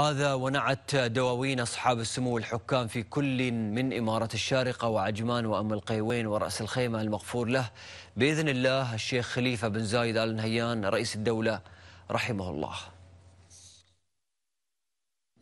هذا ونعت دواوين أصحاب السمو الحكام في كل من إمارة الشارقة وعجمان وأم القيوين ورأس الخيمة المغفور له بإذن الله الشيخ خليفة بن زايد آل نهيان رئيس الدولة رحمه الله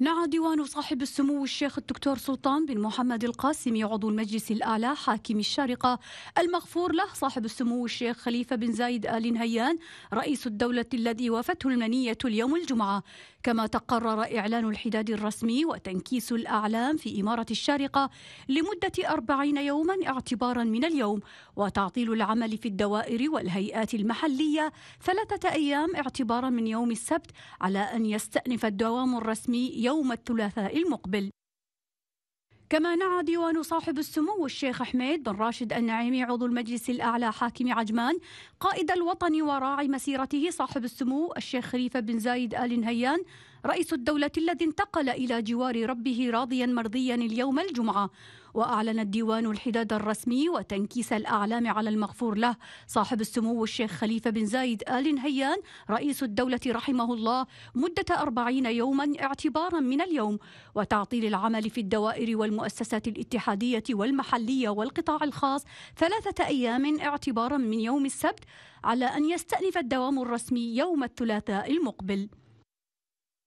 نعى ديوان صاحب السمو الشيخ الدكتور سلطان بن محمد القاسمي عضو المجلس الأعلى حاكم الشارقة المغفور له صاحب السمو الشيخ خليفة بن زايد آل نهيان رئيس الدولة الذي وافته المنية اليوم الجمعة كما تقرر إعلان الحداد الرسمي وتنكيس الأعلام في إمارة الشارقة لمدة أربعين يوما اعتبارا من اليوم وتعطيل العمل في الدوائر والهيئات المحلية ثلاثة أيام اعتبارا من يوم السبت على أن يستأنف الدوام الرسمي يوم يوم الثلاثاء المقبل كما نعى ديوان صاحب السمو الشيخ حميد بن راشد النعيمي عضو المجلس الأعلى حاكم عجمان قائد الوطن وراعي مسيرته صاحب السمو الشيخ خليفة بن زايد آل نهيان رئيس الدولة الذي انتقل إلى جوار ربه راضيا مرضيا اليوم الجمعة وأعلن الديوان الحداد الرسمي وتنكيس الأعلام على المغفور له صاحب السمو الشيخ خليفة بن زايد آل نهيان رئيس الدولة رحمه الله مدة أربعين يوما اعتبارا من اليوم وتعطيل العمل في الدوائر والمؤسسات الاتحادية والمحلية والقطاع الخاص ثلاثة أيام اعتبارا من يوم السبت على أن يستأنف الدوام الرسمي يوم الثلاثاء المقبل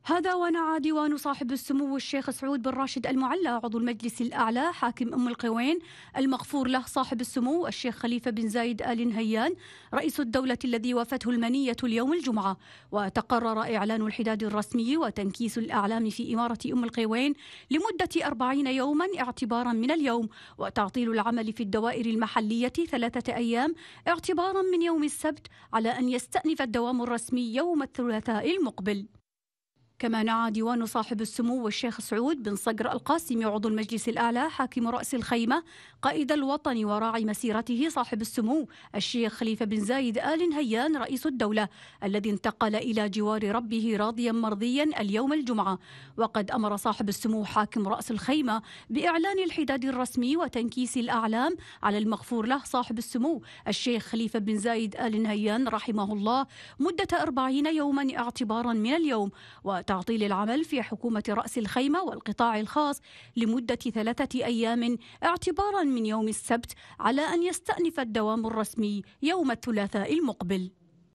هذا ونعى ديوان صاحب السمو الشيخ سعود بن راشد المعلى عضو المجلس الأعلى حاكم أم القوين المغفور له صاحب السمو الشيخ خليفة بن زايد آل نهيان رئيس الدولة الذي وافته المنية اليوم الجمعة وتقرر إعلان الحداد الرسمي وتنكيس الأعلام في إمارة أم القوين لمدة أربعين يوما اعتبارا من اليوم وتعطيل العمل في الدوائر المحلية ثلاثة أيام اعتبارا من يوم السبت على أن يستأنف الدوام الرسمي يوم الثلاثاء المقبل كما نعى ديوان صاحب السمو والشيخ سعود بن صقر القاسمي عضو المجلس الأعلى حاكم رأس الخيمة قائد الوطن وراعي مسيرته صاحب السمو الشيخ خليفة بن زايد آل نهيان رئيس الدولة الذي انتقل إلى جوار ربه راضيا مرضيا اليوم الجمعة وقد أمر صاحب السمو حاكم رأس الخيمة بإعلان الحداد الرسمي وتنكيس الأعلام على المغفور له صاحب السمو الشيخ خليفة بن زايد آل نهيان رحمه الله مدة 40 يوما اعتبارا من اليوم وت تعطيل العمل في حكومة رأس الخيمة والقطاع الخاص لمدة ثلاثة أيام اعتبارا من يوم السبت على أن يستأنف الدوام الرسمي يوم الثلاثاء المقبل